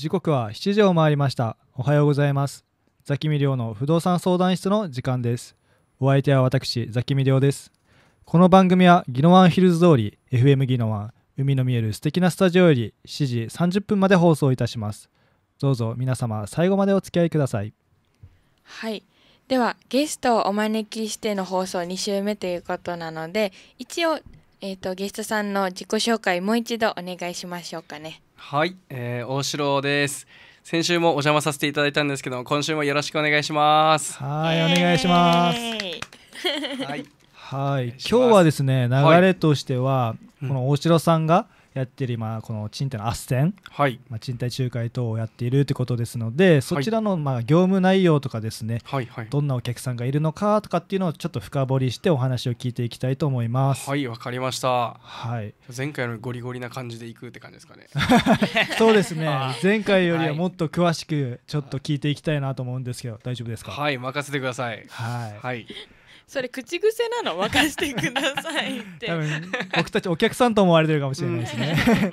時刻は7時を回りましたおはようございますザキミリの不動産相談室の時間ですお相手は私ザキミリですこの番組はギノワンヒルズ通り FM ギノワン海の見える素敵なスタジオより7時30分まで放送いたしますどうぞ皆様最後までお付き合いくださいはいではゲストをお招きしての放送2週目ということなので一応、えーと、とゲストさんの自己紹介もう一度お願いしましょうかねはい、えー、大城です先週もお邪魔させていただいたんですけど今週もよろしくお願いしますはいお願いしますはいはい今日はですね流れとしては、はい、この大城さんが、やってる今この賃貸の斡旋、はいまあ、賃貸仲介等をやっているということですのでそちらのまあ業務内容とかですね、はいはい、どんなお客さんがいるのかとかっていうのをちょっと深掘りしてお話を聞いていきたいと思いますはいわかりました、はい、前回のゴリゴリな感じでいくって感じですかねそうですね前回よりはもっと詳しくちょっと聞いていきたいなと思うんですけど大丈夫ですかはい任せてくださいはい、はいそれ口癖なのかしてくださいって多分僕たちお客さんと思われてるかもしれないですね、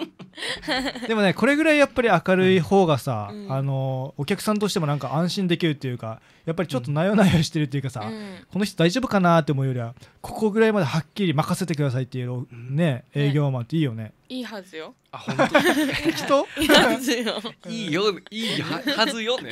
うん、でもねこれぐらいやっぱり明るい方がさ、うん、あのお客さんとしてもなんか安心できるっていうかやっぱりちょっとなよなよしてるっていうかさ、うん、この人大丈夫かなって思うよりはここぐらいまではっきり任せてくださいっていうね、営業マンっていいよねいいはずよ。あ、本当。人。いいはずよ。いいよ、いいはずよね。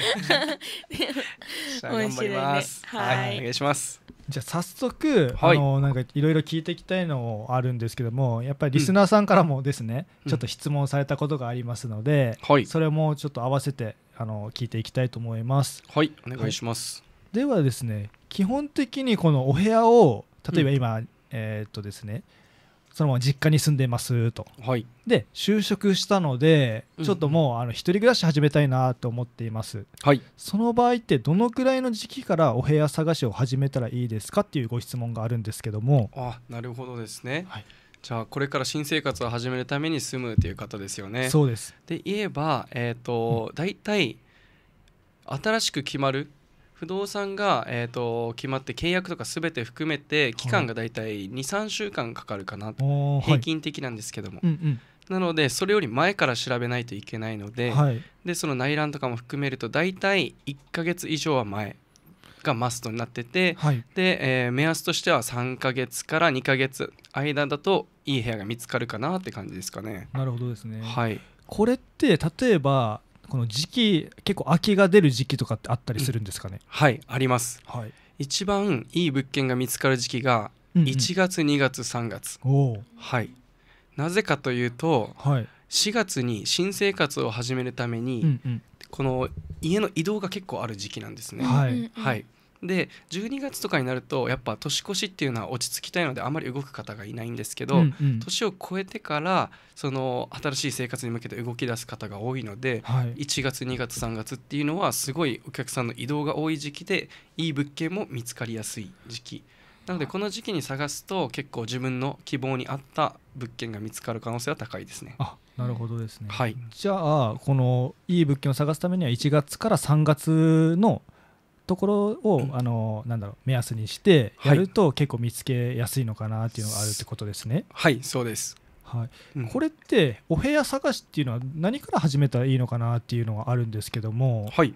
頑張ります。ね、はい、お願いします。じゃあ早速、はい、あのなんかいろいろ聞いていきたいのあるんですけどもやっぱりリスナーさんからもですね、うん、ちょっと質問されたことがありますので、うん、それもちょっと合わせてあの聞いていきたいと思いますはいお願いします、はい、ではですね基本的にこのお部屋を例えば今、うん、えっとですねそのまま実家に住んでますと、はい、で就職したので、ちょっともうあの一人暮らし始めたいなと思っています、はい、その場合ってどのくらいの時期からお部屋探しを始めたらいいですかっていうご質問があるんですけどもあなるほどですね、はい、じゃあこれから新生活を始めるために住むという方ですよねそうですで言えば、えーと、うん、大体新しく決まる不動産が、えーと、決まって契約とかすべて含めて期間が大体23週間かかるかなと、はい、平均的なんですけども、はいうんうん、なのでそれより前から調べないといけないのではい、でその内覧とかも含めると大体1か月以上は前がマストになってて、はい、で、えー、目安としては3か月から2か月間だといい部屋が見つかるかなって感じですかね。なるほどですね、はい、これって例えばこの時期結構空きが出る時期とかってあったりするんですかね、うん、はいあります、はい、一番いい物件が見つかる時期が1月、うんうん、2月3月はいなぜかというと、はい、4月に新生活を始めるために、うんうん、この家の移動が結構ある時期なんですね、はい、はい、で12月とかになるとやっぱ年越しっていうのは落ち着きたいのであまり動く方がいないんですけど、うんうん、年を超えてからその新しい生活に向けて動き出す方が多いので、はい、1月2月3月っていうのはすごいお客さんの移動が多い時期でいい物件も見つかりやすい時期。なのでこの時期に探すと結構自分の希望に合った物件が見つかる可能性は高いですね。あなるほどですね、はい、じゃあこのいい物件を探すためには1月から3月のところを、あのなんだろう目安にしてやると、結構見つけやすいのかなっていうのがあるってことですね。はい、はい、そうです。はい、うん、これってお部屋探しっていうのは何から始めたらいいのかなっていうのがあるんですけども、はい、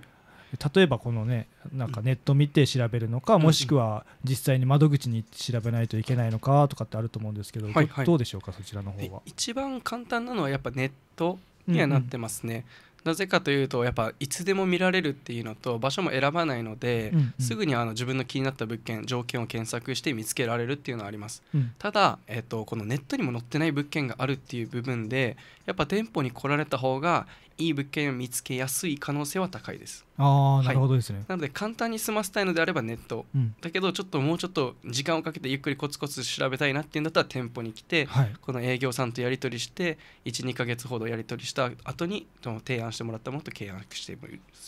例えばこのねなんかネット見て調べるのか、うん、もしくは実際に窓口に調べないといけないのかとかってあると思うんですけど、はいはい、どうでしょうかそちらの方は。一番簡単なのはやっぱネットにはなってますね。うんうんなぜかというとやっぱいつでも見られるっていうのと場所も選ばないので、うんうん、すぐにあの自分の気になった物件条件を検索して見つけられるっていうのはあります、うん、ただ、えーと、このネットにも載ってない物件があるっていう部分でやっぱ店舗に来られた方がいい物件を見つけやすい可能性は高いですああ、なるほどですね、はい、なので簡単に済ませたいのであればネット、うん、だけどちょっともうちょっと時間をかけてゆっくりコツコツ調べたいなっていうんだったら店舗に来て、はい、この営業さんとやり取りして12か月ほどやり取りした後に提案してしてもらったものと契約して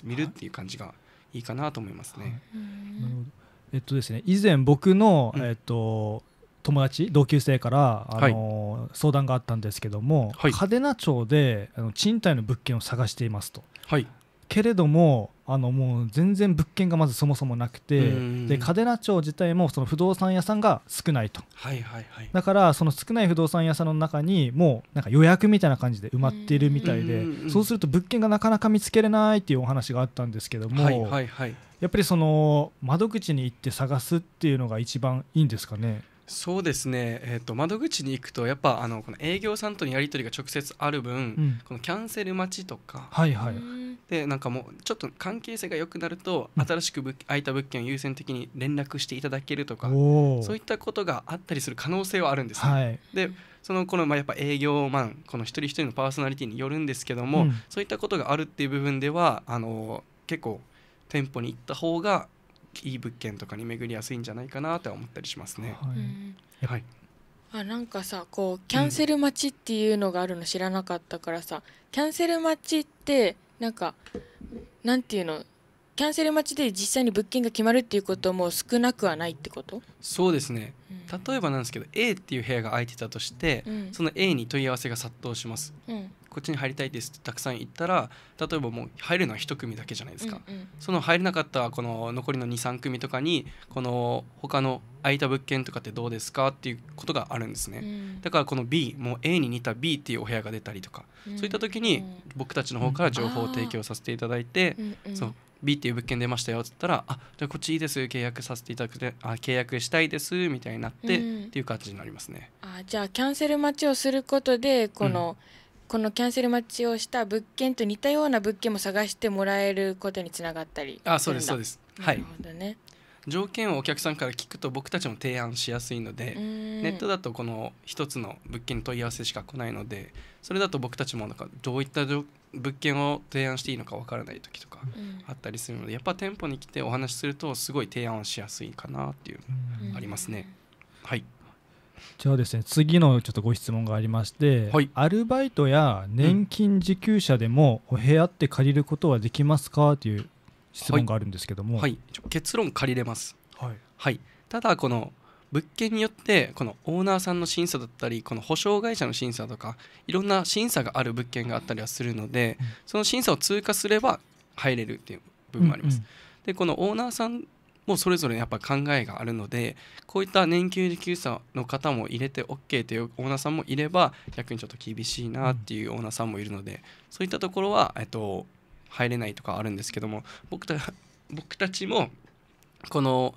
みるっていう感じがいいかなと思いますね。はいはい、えっとですね、以前僕の、うん、えっと友達同級生からあの、はい、相談があったんですけども、嘉手納町であの賃貸の物件を探していますと、はい、けれどもあのもう全然物件がまずそもそもなくて、で嘉手納町自体もその不動産屋さんが少ないと、はいはいはい、だからその少ない不動産屋さんの中にもうなんか予約みたいな感じで埋まっているみたいで、そうすると物件がなかなか見つけれないっていうお話があったんですけども、はいはいはい、やっぱりその窓口に行って探すっていうのが一番いいんですかね。そうですね、えーと、窓口に行くとやっぱあのこの営業さんとのやり取りが直接ある分、うん、このキャンセル待ちとか、はいはい、でなんかもうちょっと関係性が良くなると、新しく空いた物件を優先的に連絡していただけるとかそういったことがあったりする可能性はあるんですはい、でそのこのまあやっぱ営業マンこの一人一人のパーソナリティによるんですけども、うん、そういったことがあるっていう部分ではあの結構店舗に行った方がいい物件とかに巡りやすいんじゃないかなとは思ったりしますね。はい、はいあなんかさこうキャンセル待ちっていうのがあるの知らなかったからさ、うん、キャンセル待ちってなんかなんていうのキャンセル待ちで実際に物件が決まるっていうことも少なくはないってことそうですね、うん、例えばなんですけど A っていう部屋が空いてたとして、うん、その A に問い合わせが殺到します、うん、こっちに入りたいですってたくさん行ったら例えばもう入るのは1組だけじゃないですか、うんうん、その入れなかったこの残りの23組とかにこの他の空いた物件とかってどうですかっていうことがあるんですね、うん、だからこの B もう A に似た B っていうお部屋が出たりとか、うん、そういった時に僕たちの方から情報を提供させていただいて、うん、そう B っていう物件出ましたよっつったら「あじゃあこっちいいです契約させていただくあ契約したいです」みたいになって、うん、っていう感じになりますね。あじゃあキャンセル待ちをすることでこの、うんこのキャンセル待ちをした物件と似たような物件も探してもらえることにつながったりあそうですそうですはいなるほどね条件をお客さんから聞くと僕たちも提案しやすいのでネットだとこの1つの物件の問い合わせしか来ないのでそれだと僕たちもなんかどういった物件を提案していいのか分からない時とかあったりするので、うん、やっぱ店舗に来てお話しするとすごい提案しやすいかなっていうありますね。はいじゃあですね次のちょっとご質問がありまして、はい、アルバイトや年金受給者でもお部屋って借りることはできますかという質問があるんですけども、はい、はい、結論借りれます、はい、はい、ただこの物件によってこのオーナーさんの審査だったりこの保証会社の審査とかいろんな審査がある物件があったりはするので、その審査を通過すれば入れるっていう部分もあります、うんうん、でこのオーナーさんもうそれぞれやっぱ考えがあるのでこういった年金受給者の方も入れて OK というオーナーさんもいれば逆にちょっと厳しいなっていうオーナーさんもいるのでそういったところは、えっと、入れないとかあるんですけども僕た僕たちもこの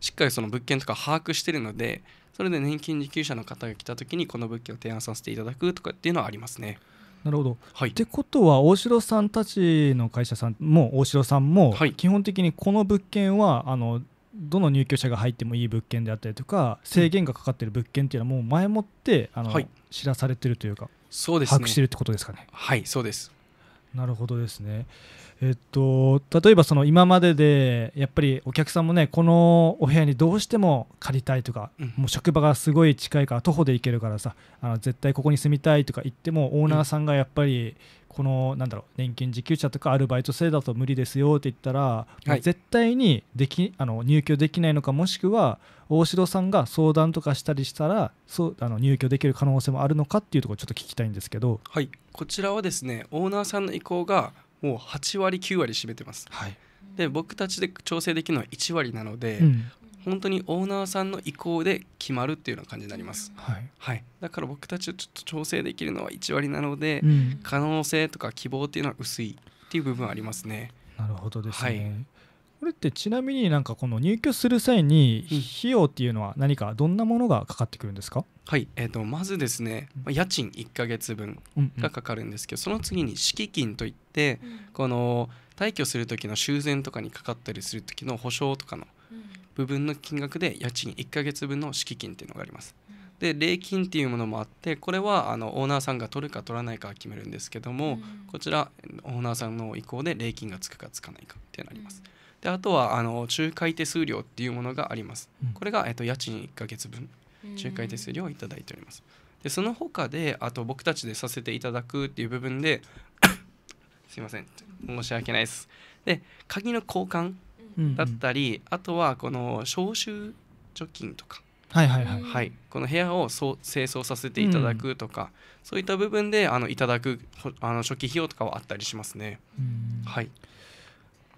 しっかりその物件とか把握してるのでそれで年金受給者の方が来た時にこの物件を提案させていただくとかっていうのはありますね。なるほど、はい、ってことは大城さんたちの会社さんも大城さんも基本的にこの物件はあのどの入居者が入ってもいい物件であったりとか制限がかかっている物件っていうのはもう前もってあの、はい、知らされてるというかそうです、ね、把握してるってことですかね。はいそうですなるほどですね。えっと、例えばその今まででやっぱりお客さんもねこのお部屋にどうしても借りたいとか、うん、もう職場がすごい近いから徒歩で行けるからさあの絶対ここに住みたいとか言ってもオーナーさんがやっぱりこのなんだろう年金受給者とかアルバイト制だと無理ですよって言ったら、はい、絶対にできあの入居できないのかもしくは大城さんが相談とかしたりしたらそうあの入居できる可能性もあるのかっていうところちょっと聞きたいんですけど、はい、こちらはですねオーナーさんの意向がもう8割9割占めてます、はい、で僕たちで調整できるのは1割なので、うん、本当にオーナーさんの意向で決まるっていうような感じになります、はい、はい、だから僕たちちょっと調整できるのは1割なので、うん、可能性とか希望っていうのは薄いっていう部分はありますねなるほどですね、はいこれってちなみになんかこの入居する際に費用っていうのは何かどんなものがかかってくるんですか、うん、はい、えーと、まずですね家賃1ヶ月分がかかるんですけど、その次に敷金といってこの退去する時の修繕とかにかかったりする時の保証とかの部分の金額で家賃1ヶ月分の敷金っていうのがあります。で礼金っていうものもあってこれはあのオーナーさんが取るか取らないか決めるんですけども、こちらオーナーさんの意向で礼金がつくかつかないかっていうのがあります。であとはあの仲介手数料っていうものがあります、うん、これが、えっと、家賃1ヶ月分仲介手数料をいただいておりますでその他であと僕たちでさせていただくっていう部分で すいません申し訳ないですで鍵の交換だったり、うんあとはこの消臭除菌とかはいはいはい、はい、この部屋をそう清掃させていただくとか、うん、そういった部分であのいただくあの初期費用とかはあったりしますね。はい、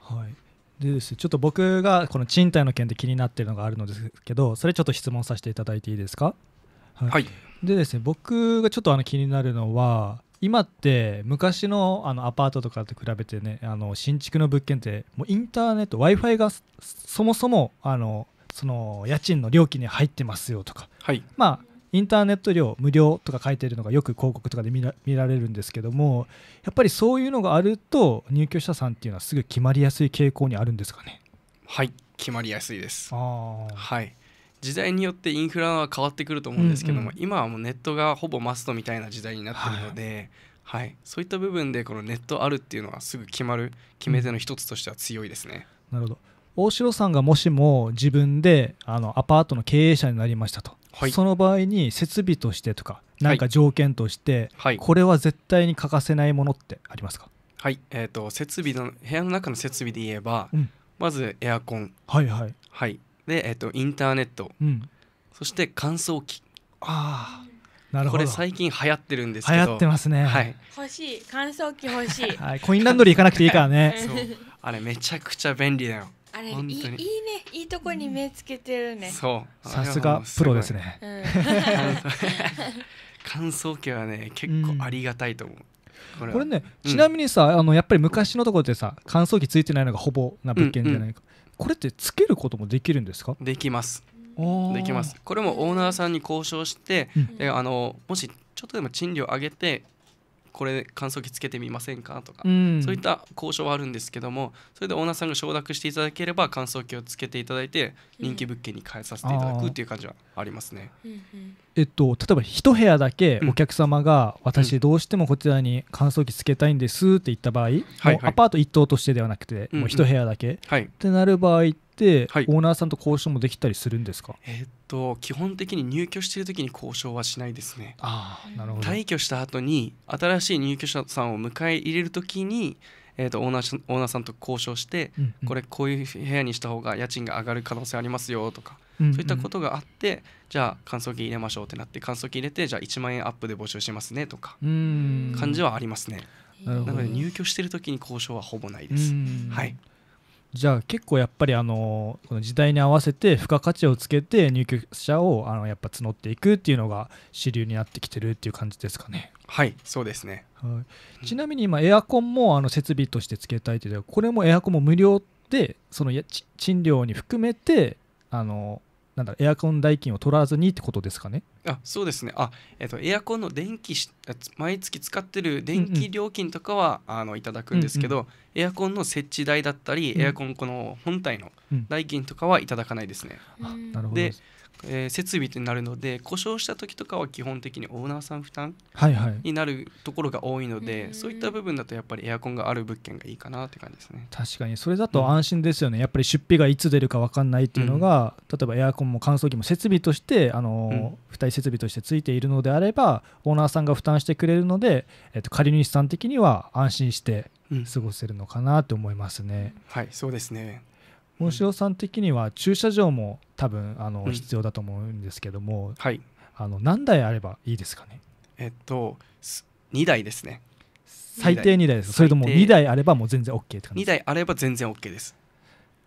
はいでです、ね、ちょっと僕がこの賃貸の件で気になってるのがあるのですけどそれちょっと質問させていただいていいですかはい、はい、でですね僕がちょっとあの気になるのは今って昔のあのアパートとかと比べてねあの新築の物件ってもうインターネット w i f i がそもそもあのその家賃の料金に入ってますよとか、はい、まあインターネット料無料とか書いてるのがよく広告とかで見られるんですけどもやっぱりそういうのがあると入居者さんっていうのはすぐ決まりやすい傾向にあるんですかねはい決まりやすいですはい時代によってインフラは変わってくると思うんですけども、うんうん、今はもうネットがほぼマストみたいな時代になってるので、はい、はい、そういった部分でこのネットあるっていうのはすぐ決まる決め手の一つとしては強いですね。なるほど大城さんがもしも自分であのアパートの経営者になりましたと、はい、その場合に設備としてとか何か条件として、はい、これは絶対に欠かせないものってありますかはい、えーと、設備の部屋の中の設備で言えば、うん、まずエアコンはいはい、はい、で、えーと、インターネット、うん、そして乾燥機ああなるほどこれ最近流行ってるんですけど流行ってますね、はい、欲しい乾燥機欲しい、はい、コインランドリー行かなくていいからねあれめちゃくちゃ便利だよあれいいいいねいいとこに目つけてるね、そうさすがプロですね、うん、乾燥機はね結構ありがたいと思う、これこれね、うん、ちなみにさあのやっぱり昔のところってさ乾燥機ついてないのがほぼな物件じゃないか、うんうん、これってつけることもできるんですかできますできますこれもオーナーさんに交渉して、うん、あのもしちょっとでも賃料上げてこれ乾燥機つけてみませんかとか、うん、そういった交渉はあるんですけどもそれでオーナーさんが承諾していただければ乾燥機をつけていただいて人気物件に変えさせていただくっていう感じはありますね。えっと、例えば1部屋だけお客様が、私どうしてもこちらに乾燥機つけたいんですって言った場合、アパート1棟としてではなくて、もう1部屋だけ、ってなる場合って、はい、オーナーさんと交渉もできたりするんですか、えー、っと基本的に入居している時に交渉はしないですねあなるほど退去した後に新しい入居者さんを迎え入れる時にえーと、とオーナーオーナーさんと交渉して、うんうん、これこういう部屋にした方が家賃が上がる可能性ありますよとか、そういったことがあってじゃあ乾燥機入れましょうってなって乾燥機入れてじゃあ1万円アップで募集しますねとか感じはありますね。なので入居してるときに交渉はほぼないです。はい、じゃあ結構やっぱりあのこの時代に合わせて付加価値をつけて入居者をあのやっぱ募っていくっていうのが主流になってきてるっていう感じですかね。はいそうですね、はい、ちなみに今エアコンもあの設備としてつけたいというこれもエアコンも無料でその賃料に含めてあのなんだエアコン代金を取らずにってことですかねあそうですねあ、えっ、ー、と、エアコンの電気毎月使ってる電気料金とかは、うんうん、あのいただくんですけど、うんうん、エアコンの設置代だったり、うん、エアコンこの本体の代金とかはいただかないですね。うん、でえー、設備となるので故障した時とかは基本的にオーナーさん負担になるところが多いので、はいはい、そういった部分だとやっぱりエアコンがある物件がいいかなって感じですね確かにそれだと安心ですよね、うん、やっぱり出費がいつ出るか分かんないっていうのが、うん、例えばエアコンも乾燥機も設備としてあの、うん、付帯設備としてついているのであればオーナーさんが負担してくれるので、えっと、借り主さん的には安心して過ごせるのかなと思いますね、はいそうですね大城さん的には駐車場も多分あの必要だと思うんですけども、うん、はい、あの何台あればいいですかねえっと2台ですね最低2台ですそれとも2台あればもう全然 OK って感じ2台あれば全然 OK です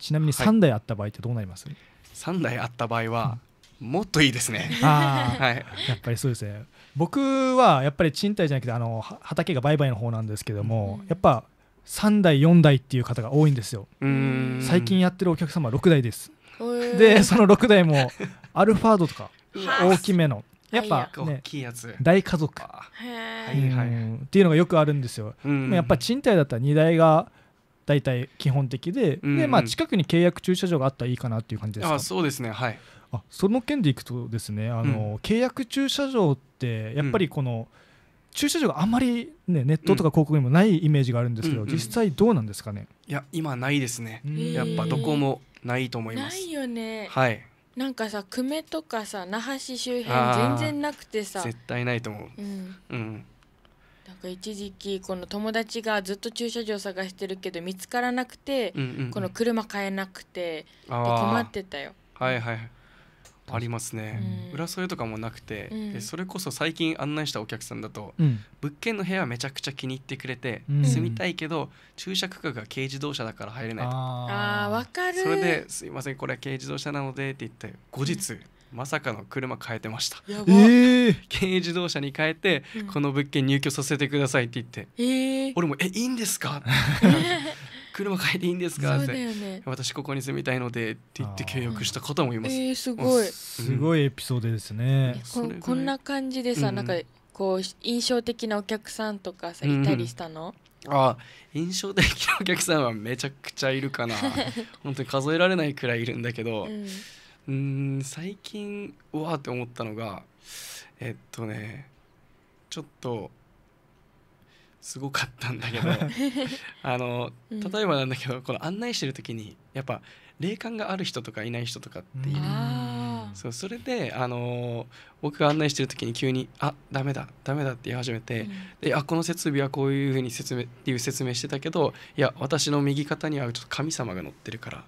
ちなみに3台あった場合ってどうなります、はい、3台あった場合は、もっといいですねああ、はい、やっぱりそうですね僕はやっぱり賃貸じゃなくてあの畑が売買の方なんですけども、うん、やっぱ3代4代っていう方が多いんですよ最近やってるお客様6代ですでその6代も アルファードとか大きめのやっぱ、ね、大家族っていうのがよくあるんですよやっぱ賃貸だったら2台が大体基本的で,、でまあ、近くに契約駐車場があったらいいかなっていう感じですかあそうですねはいあその件でいくとですねあの、契約駐車場ってやっぱりこの、うん駐車場があんまり、ね、ネットとか広告にもないイメージがあるんですけど、うん実際どうなんですかねいや今ないですねやっぱどこもないと思いますないよねはいなんかさ久米とかさ那覇市周辺全然なくてさ絶対ないと思う、うん、うん、なんか一時期この友達がずっと駐車場探してるけど見つからなくて、うんこの車買えなくてで困ってたよはいはいありますね、うん、裏添えとかもなくて、うん、でそれこそ最近案内したお客さんだと、うん、物件の部屋はめちゃくちゃ気に入ってくれて、住みたいけど駐車区画が軽自動車だから入れないとあわかるそれですいませんこれ軽自動車なのでって言って後日、まさかの車変えてました、えー、軽自動車に変えて、この物件入居させてくださいって言って、えー、俺も「えいいんですか?」車変えていいんですか?」って、ね、私ここに住みたいので」って言って契約した方もいます、えー、すごい、すごいエピソードですねこんな感じでさ、うん、なんかこう印象的なお客さんとかさいたりしたの、うん、あ印象的なお客さんはめちゃくちゃいるかな 本当に数えられないくらいいるんだけどうん最近うわーって思ったのがえっとねちょっとすごかったんだけど あの例えばなんだけど、この案内してる時にやっぱ霊感がある人とかいない人とかっている。そうそれで、あの僕が案内してる時に急に「あダメだダメだ」って言い始めて、うん、であこの設備はこういうふうに説明っていう説明してたけどいや私の右肩にはちょっと神様が乗ってるから、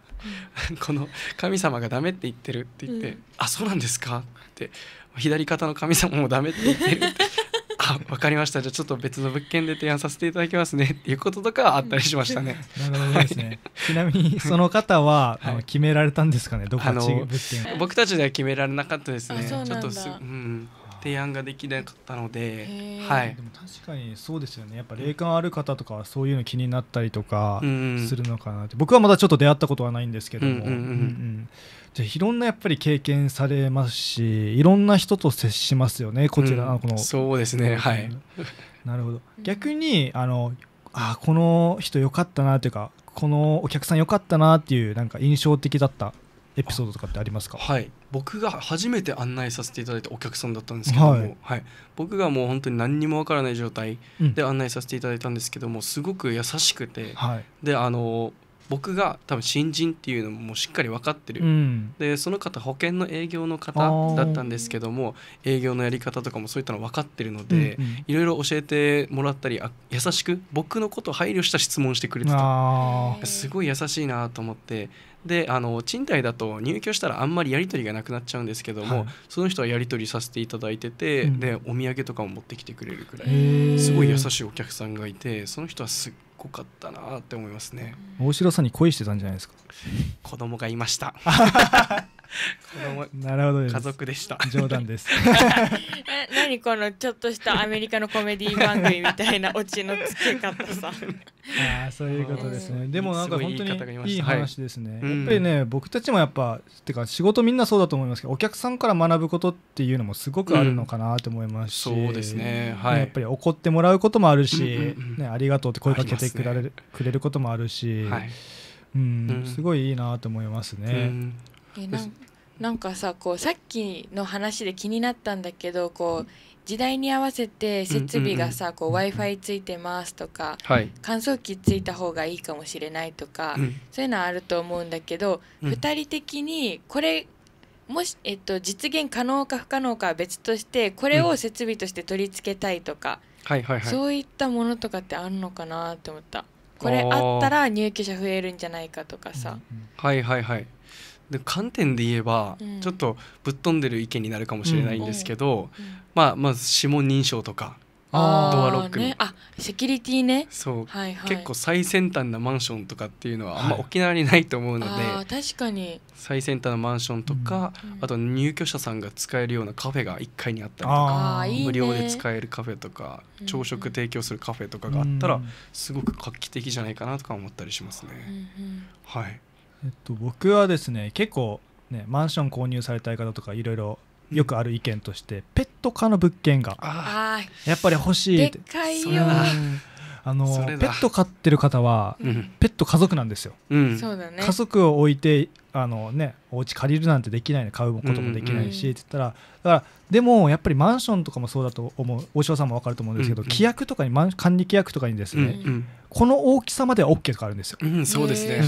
うん、この神様がダメって言ってるって言って「うん、あそうなんですか?」って左肩の神様もダメって言ってるってあ分かりましたじゃあちょっと別の物件で提案させていただきますねっていうこととかはあったりしましたね。なるほどですね、ちなみにその方は、はい、決められたんですかねどこの物件僕たちでは決められなかったですねちょっとす、うん提案ができなかったので、はい、でも確かにそうですよねやっぱ霊感ある方とかはそういうの気になったりとかするのかなって、うん、僕はまだちょっと出会ったことはないんですけども。じゃいろんなやっぱり経験されますしいろんな人と接しますよねこちら、のこのそうですねはいなるほど逆にあのあこの人良かったなというかこのお客さん良かったなっていうなんか印象的だったエピソードとかってありますかはい僕が初めて案内させていただいたお客さんだったんですけども、はい、はい、僕がもう本当に何にもわからない状態で案内させていただいたんですけども、すごく優しくて、はい、であの僕が多分新人っていうのもしっかり分かってる、うん、でその方保険の営業の方だったんですけども営業のやり方とかもそういったの分かってるので、いろいろ教えてもらったりあ優しく僕のことを配慮した質問してくれてたすごい優しいなと思ってであの賃貸だと入居したらあんまりやり取りがなくなっちゃうんですけども、はい、その人はやり取りさせていただいてて、うん、でお土産とかも持ってきてくれるくらいすごい優しいお客さんがいてその人はすっこかったなって思いますね大城さんに恋してたんじゃないですか 子供がいました 子供なるほど家族でした冗談です え何このちょっとしたアメリカのコメディ番組みたいなオチのつけ方さあそういうことですね、でもなんか本当にいい話ですね、やっぱりね僕たちもやっぱてか仕事みんなそうだと思いますけどお客さんから学ぶことっていうのもすごくあるのかなと思いますし、うん、そうですね、はい、ね、やっぱり怒ってもらうこともあるし、うんうんうん、ね、ありがとうって声かけてくれるね、くれることもあるし、はいうん、うん、すごいいいなと思いますね。うん、えななんかさこうさっきの話で気になったんだけどこう時代に合わせて設備がさ、こう w i f i ついてますとか、はい、乾燥機ついた方がいいかもしれないとか、うん、そういうのはあると思うんだけど、うん、2人的にこれもし、えっと、実現可能か不可能かは別としてこれを設備として取り付けたいとか、そういったものとかってあるのかなと思ったこれあったら入居者増えるんじゃないかとかさ。はいはいはいで観点で言えば、ちょっとぶっ飛んでる意見になるかもしれないんですけど、まあ、まず指紋認証とかドアロックね、あセキュリティねそう、はいはい、結構最先端なマンションとかっていうのはあんま沖縄にないと思うので、はい、確かに最先端のマンションとか、うん、あと入居者さんが使えるようなカフェが1階にあったりとか無料で使えるカフェとか朝食提供するカフェとかがあったら、すごく画期的じゃないかなとか思ったりしますね。うんうん、はいえっと、僕はですね結構ねマンション購入されたい方とかいろいろよくある意見として、ペット可の物件がやっぱり欲しいでっかいよあのペット飼ってる方は、ペット家族なんですよ、うん、家族を置いてあのねお家借りるなんてできないね買うこともできないし、って言ったらだからでもやっぱりマンションとかもそうだと思う大匠さんも分かると思うんですけど、規約とかに管理規約とかにですね、この大きさまでは OK とかあるんですよ、そうですね、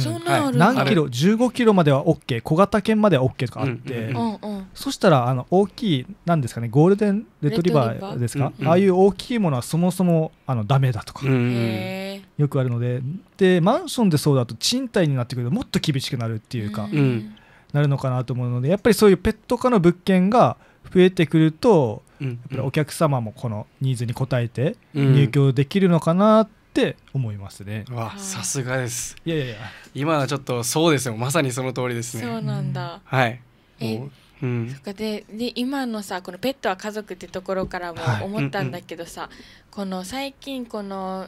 何キロ15キロまでは OK 小型犬までは OK とかあって、そしたらあの大きいなんですかねゴールデンレトリバーですか、ああいう大きいものはそもそもあのダメだとか。よくあるのででマンションでそうだと賃貸になってくるともっと厳しくなるっていうか、うん、なるのかなと思うのでやっぱりそういうペット科の物件が増えてくると、やっぱりお客様もこのニーズに応えて入居できるのかなって思いますね。うん、わさすがです。いやいやいや今はちょっとそうですよまさにその通りですね。そうなんだ、はい、うん、そでで今のさこのペットは家族ってところからも思ったんだけどさ、はいうん、この最近この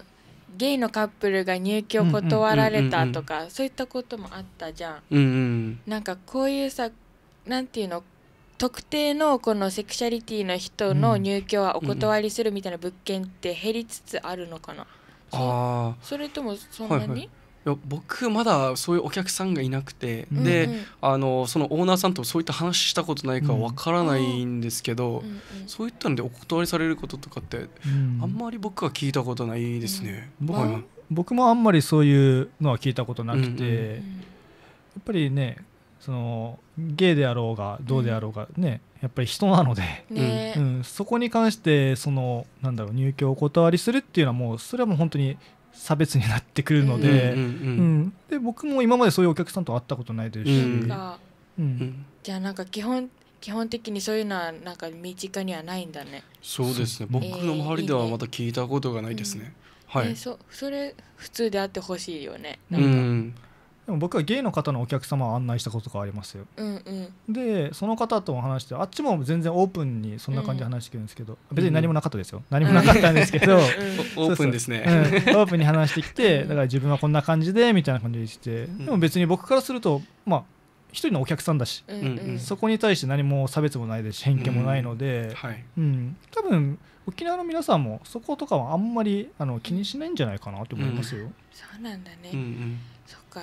ゲイのカップルが入居を断られたとか、そういったこともあったじゃん。うんうん、なんかこういうさなんていうの特定のこのセクシャリティの人の入居はお断りするみたいな物件って減りつつあるのかな、うんうん、あそれともそんなに、はいはいや僕まだそういうお客さんがいなくて、うん、で、あのそのオーナーさんとそういった話したことないかわからないんですけど、うんうん、そういったのでお断りされることとかって、あんまり僕は聞いたことないですね、僕もあんまりそういうのは聞いたことなくて、うんうん、やっぱりねその芸であろうがどうであろうがね、やっぱり人なので、ね、うん、そこに関してそのなんだろう入居をお断りするっていうのはもうそれはもう本当に差別になってくるので、うん、うん、で僕も今までそういうお客さんと会ったことないですし、うん、じゃあなんか基本基本的にそういうのはなんか身近にはないんだねそうですね僕の周りではまた聞いたことがないですね、えー、いいねはい、えそそれ普通であってほしいよねなんか、でも僕はゲイの方のお客様を案内したことがありますよ、うんうん、でその方とも話してあっちも全然オープンにそんな感じで話してくるんですけど、うん、別に何もなかったですよ、何もなかったんですけど、オープンですね、うん、オープンに話してきて だから自分はこんな感じでみたいな感じでして、でも別に僕からするとまあ一人のお客さんだし、うんうん、そこに対して何も差別もないですし偏見もないので、うん、はいうん、多分沖縄の皆さんもそことかはあんまりあの気にしないんじゃないかなと思いますよ。そうなんだね、うんうん、そっか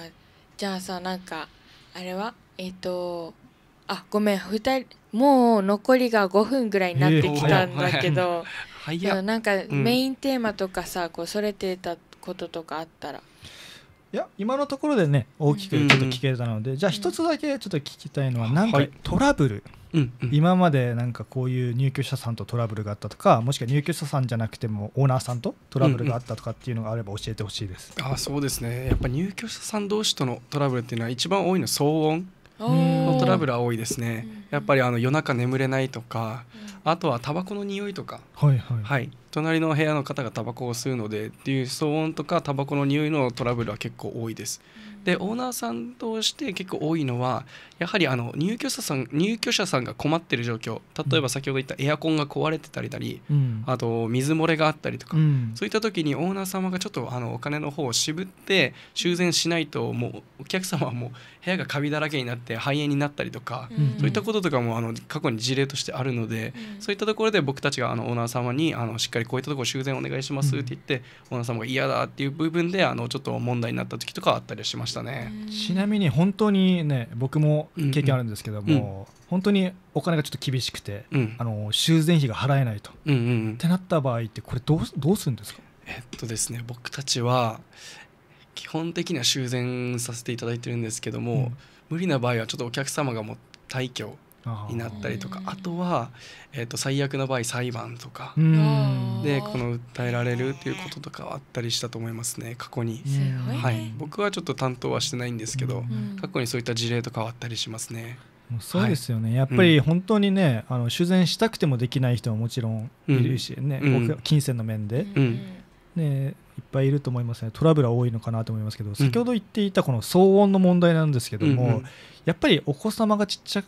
じゃあさなんかあれはえっ、ー、とあごめん2人もう残りが5分ぐらいになってきたんだけど、えー、なんかメインテーマとかさこうそれてたこととかあったら。いや今のところでね大きくちょっと聞けたので、うん、じゃあ一つだけちょっと聞きたいのは何かトラブル、はい、今までなんかこういう入居者さんとトラブルがあったとかもしくは入居者さんじゃなくてもオーナーさんとトラブルがあったとかっていうのがあれば教えてほしいです、うんうん、あそうですねやっぱ入居者さん同士とのトラブルっていうのは一番多いのは騒音のトラブルは多いですね。やっぱりあの夜中眠れないとか、あとはタバコの匂いとか、はいはい、はい、隣の部屋の方がタバコを吸うのでっていう騒音とかタバコの匂いのトラブルは結構多いです。でオーナーさんとして結構多いのはやはりあの入居者さん入居者さんが困っている状況例えば先ほど言ったエアコンが壊れてたりだり、うん、あと水漏れがあったりとか、うん、そういった時にオーナー様がちょっとあのお金の方を渋って修繕しないともうお客様はもう部屋がカビだらけになって肺炎になったりとか、うん、そういったこととかもあの過去に事例としてあるので、そういったところで僕たちがあのオーナー様にあのしっかりこういったところ修繕お願いしますって言って、オーナー様が嫌だっていう部分であのちょっと問題になった時とかあったりしましたね。ちなみに本当にね僕も経験あるんですけども、うん、本当にお金がちょっと厳しくて、うん、あの修繕費が払えないと、うんうん、ってなった場合ってこれどうどうするんですかえっとですね僕たちは基本的には修繕させていただいてるんですけども、無理な場合はちょっとお客様がもう退去になったりとかあとは、えー、と最悪の場合裁判とかでこの訴えられるということとかはあったりしたと思いますね過去に、はい、僕はちょっと担当はしてないんですけど、過去にそういった事例とかはあったりしますね。そうですよね、はい、やっぱり本当にね、うん、あの修繕したくてもできない人はもちろんいるしね、うん、金銭の面で、うん、ね、いっぱいいると思いますねトラブルは多いのかなと思いますけど先ほど言っていたこの騒音の問題なんですけども、やっぱりお子様がちっちゃく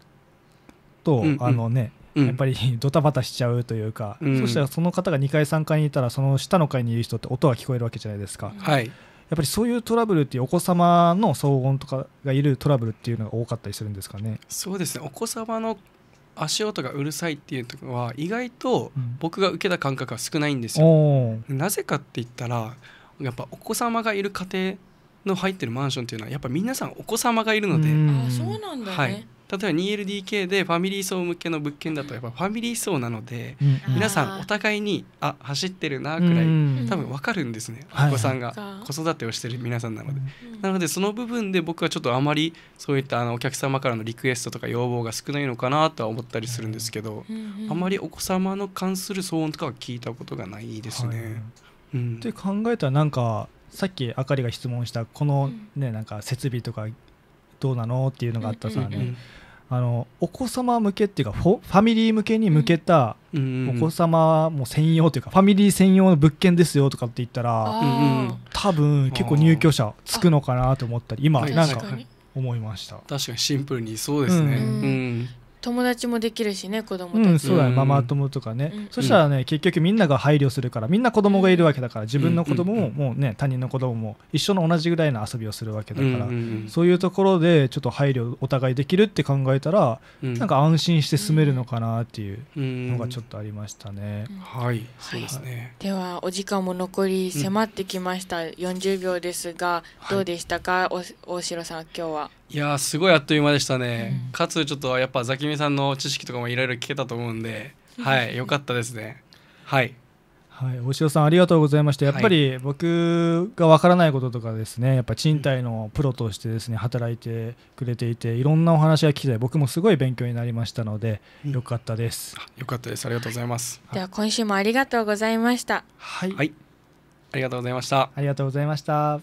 と、うんうん、あのね、やっぱり ドタバタしちゃうというか、うん、そしたらその方が2階3階にいたらその下の階にいる人って音が聞こえるわけじゃないですか、はい、やっぱりそういうトラブルってお子様の騒音とかがいるトラブルっていうのが多かったりするんですかねそうですねお子様の足音がうるさいっていうところは意外と僕が受けた感覚は少ないんですよ、うん、なぜかって言ったらやっぱお子様がいる家庭の入ってるマンションっていうのはやっぱ皆さんお子様がいるので、あそうなんだ、ね、はい例えば 2LDK でファミリー層向けの物件だとやっぱファミリー層なので、皆さんお互いにあ走ってるなくらい、多分分かるんですね、お子さんが子育てをしてる皆さんなので、なのでその部分で僕はちょっとあまりそういったあのお客様からのリクエストとか要望が少ないのかなとは思ったりするんですけど、あまりお子様の関する騒音とかは聞いたことがないですね。うん、って考えたらなんかさっきあかりが質問したこのねなんか設備とかどうなのっていうのがあったさね、あのお子様向けっていうかファミリー向けに向けたお子様も専用というか、ファミリー専用の物件ですよとかって言ったら多分結構入居者つくのかなと思ったり今なんか思いました確かにシンプルにそうですね、うん友達もできるしね子供たち、うん、そうだね、ママ友とかね、うん、そしたらね結局みんなが配慮するからみんな子供がいるわけだから自分の子供ももうね他人の子供も一緒の同じぐらいの遊びをするわけだから、そういうところでちょっと配慮お互いできるって考えたら、うん、なんか安心して住めるのかなっていうのがちょっとありましたね、はいそうですね、はい、ではお時間も残り迫ってきました、うん、40秒ですがどうでしたか、はい、お大城さん今日はいやすごいあっという間でしたね、うん、かつちょっとやっぱザキミさんの知識とかもいろいろ聞けたと思うんではい良かったですねはいはい、大塩さんありがとうございましたやっぱり僕がわからないこととかですねやっぱ賃貸のプロとしてですね働いてくれていていろんなお話が聞きた僕もすごい勉強になりましたので、よかったです、よかったですありがとうございます、はい、では今週もありがとうございました、はい、はい、ありがとうございましたありがとうございました